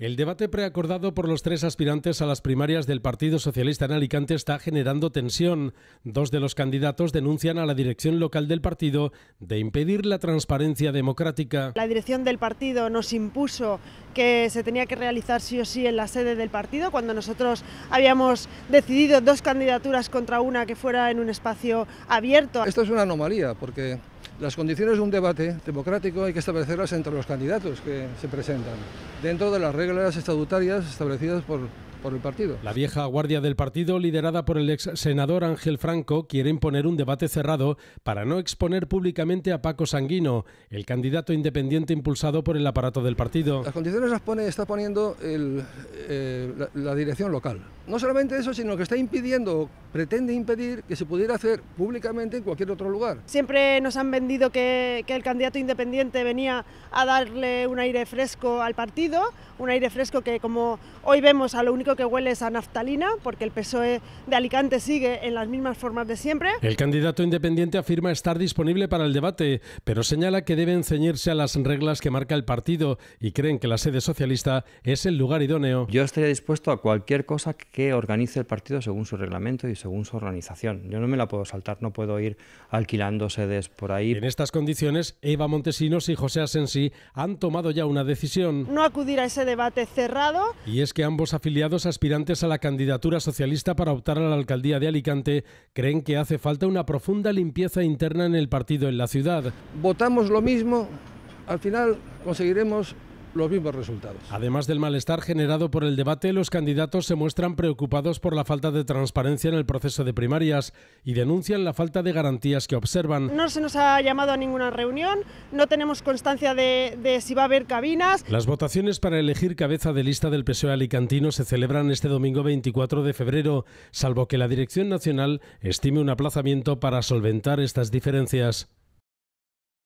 El debate preacordado por los tres aspirantes a las primarias del Partido Socialista en Alicante está generando tensión. Dos de los candidatos denuncian a la dirección local del partido de impedir la transparencia democrática. La dirección del partido nos impuso que se tenía que realizar sí o sí en la sede del partido, cuando nosotros habíamos decidido dos candidaturas contra una que fuera en un espacio abierto. Esto es una anomalía, porque las condiciones de un debate democrático hay que establecerlas entre los candidatos que se presentan, dentro de las reglas estatutarias establecidas por la vieja guardia del partido, liderada por el ex senador Ángel Franco, quiere imponer un debate cerrado para no exponer públicamente a Paco Sanguino, el candidato independiente impulsado por el aparato del partido. Las condiciones las pone, está poniendo el, eh, la, dirección local. No solamente eso, sino que está impidiendo, pretende impedir que se pudiera hacer públicamente en cualquier otro lugar. Siempre nos han vendido que, el candidato independiente venía a darle un aire fresco al partido, un aire fresco que como hoy vemos a lo único que huele es a naftalina, porque el PSOE de Alicante sigue en las mismas formas de siempre. El candidato independiente afirma estar disponible para el debate, pero señala que deben ceñirse a las reglas que marca el partido y creen que la sede socialista es el lugar idóneo yo estaría dispuesto a cualquier cosa que organice el partido según su reglamento y según su organización. Yo no me la puedo saltar, no puedo ir alquilando sedes por ahí. En estas condiciones, Eva Montesinos y José Asensi han tomado ya una decisión. No acudir a ese debate cerrado. Y es que ambos afiliados aspirantes a la candidatura socialista para optar a la alcaldía de Alicante creen que hace falta una profunda limpieza interna en el partido en la ciudad. Votamos lo mismo, al final conseguiremos los mismos resultados. Además del malestar generado por el debate, los candidatos se muestran preocupados por la falta de transparencia en el proceso de primarias y denuncian la falta de garantías que observan. No se nos ha llamado a ninguna reunión, no tenemos constancia de, si va a haber cabinas. Las votaciones para elegir cabeza de lista del PSOE alicantino se celebran este domingo 24 de febrero, salvo que la Dirección Nacional estime un aplazamiento para solventar estas diferencias.